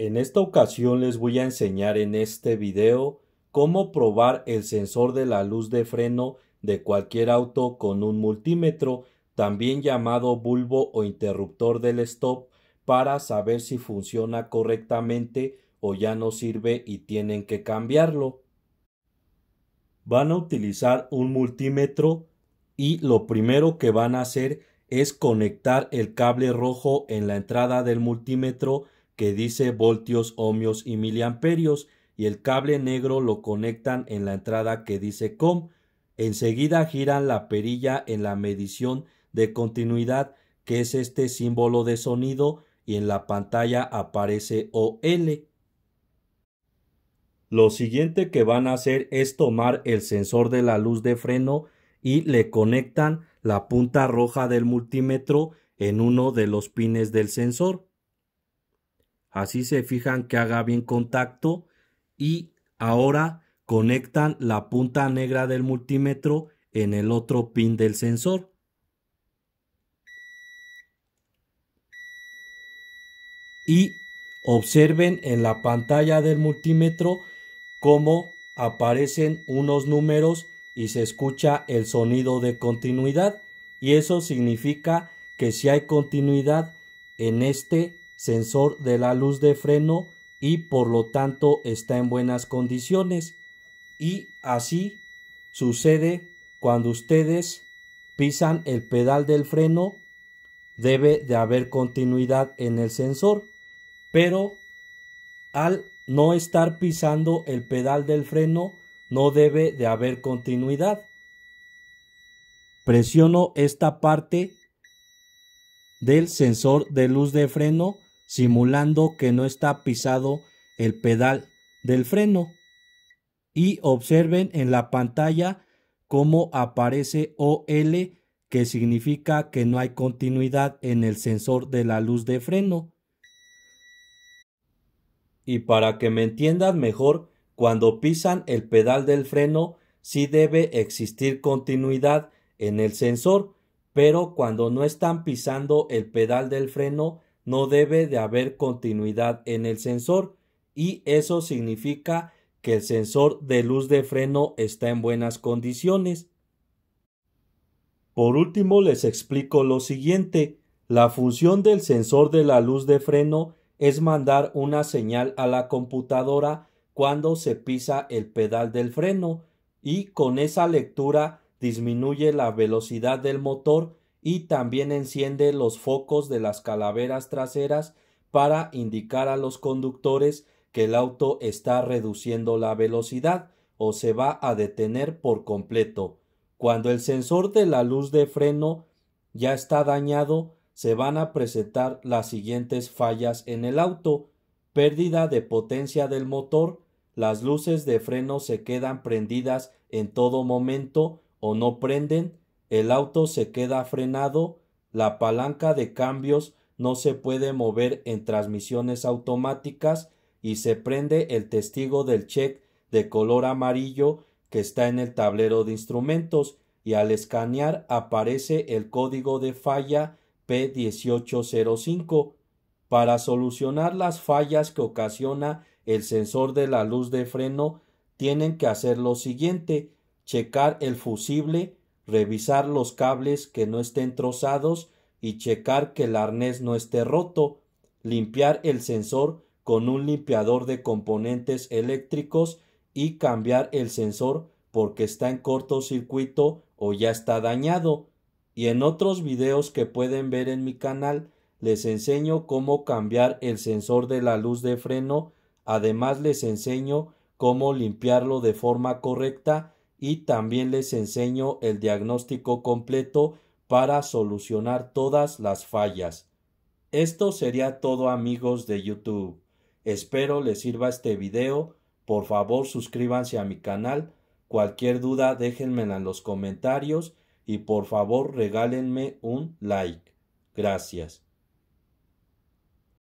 En esta ocasión les voy a enseñar en este video cómo probar el sensor de la luz de freno de cualquier auto con un multímetro, también llamado bulbo o interruptor del stop, para saber si funciona correctamente o ya no sirve y tienen que cambiarlo. Van a utilizar un multímetro y lo primero que van a hacer es conectar el cable rojo en la entrada del multímetro que dice voltios, ohmios y miliamperios, y el cable negro lo conectan en la entrada que dice COM. Enseguida giran la perilla en la medición de continuidad, que es este símbolo de sonido, y en la pantalla aparece OL. Lo siguiente que van a hacer es tomar el sensor de la luz de freno y le conectan la punta roja del multímetro en uno de los pines del sensor. Así se fijan que haga bien contacto y ahora conectan la punta negra del multímetro en el otro pin del sensor. Y observen en la pantalla del multímetro cómo aparecen unos números y se escucha el sonido de continuidad y eso significa que si hay continuidad en este sensor de la luz de freno y por lo tanto está en buenas condiciones. Y así sucede cuando ustedes pisan el pedal del freno, debe de haber continuidad en el sensor, pero al no estar pisando el pedal del freno, no debe de haber continuidad. Presiono esta parte del sensor de luz de freno simulando que no está pisado el pedal del freno. Y observen en la pantalla cómo aparece OL, que significa que no hay continuidad en el sensor de la luz de freno. Y para que me entiendan mejor, cuando pisan el pedal del freno, sí debe existir continuidad en el sensor, pero cuando no están pisando el pedal del freno, no debe de haber continuidad en el sensor y eso significa que el sensor de luz de freno está en buenas condiciones. Por último les explico lo siguiente. La función del sensor de la luz de freno es mandar una señal a la computadora cuando se pisa el pedal del freno y con esa lectura disminuye la velocidad del motor y también enciende los focos de las calaveras traseras para indicar a los conductores que el auto está reduciendo la velocidad o se va a detener por completo. Cuando el sensor de la luz de freno ya está dañado, se van a presentar las siguientes fallas en el auto pérdida de potencia del motor, las luces de freno se quedan prendidas en todo momento o no prenden, el auto se queda frenado, la palanca de cambios no se puede mover en transmisiones automáticas y se prende el testigo del check de color amarillo que está en el tablero de instrumentos y al escanear aparece el código de falla P1805. Para solucionar las fallas que ocasiona el sensor de la luz de freno, tienen que hacer lo siguiente checar el fusible revisar los cables que no estén trozados y checar que el arnés no esté roto, limpiar el sensor con un limpiador de componentes eléctricos y cambiar el sensor porque está en cortocircuito o ya está dañado. Y en otros videos que pueden ver en mi canal les enseño cómo cambiar el sensor de la luz de freno, además les enseño cómo limpiarlo de forma correcta y también les enseño el diagnóstico completo para solucionar todas las fallas. Esto sería todo amigos de YouTube. Espero les sirva este video. Por favor suscríbanse a mi canal. Cualquier duda déjenmela en los comentarios y por favor regálenme un like. Gracias.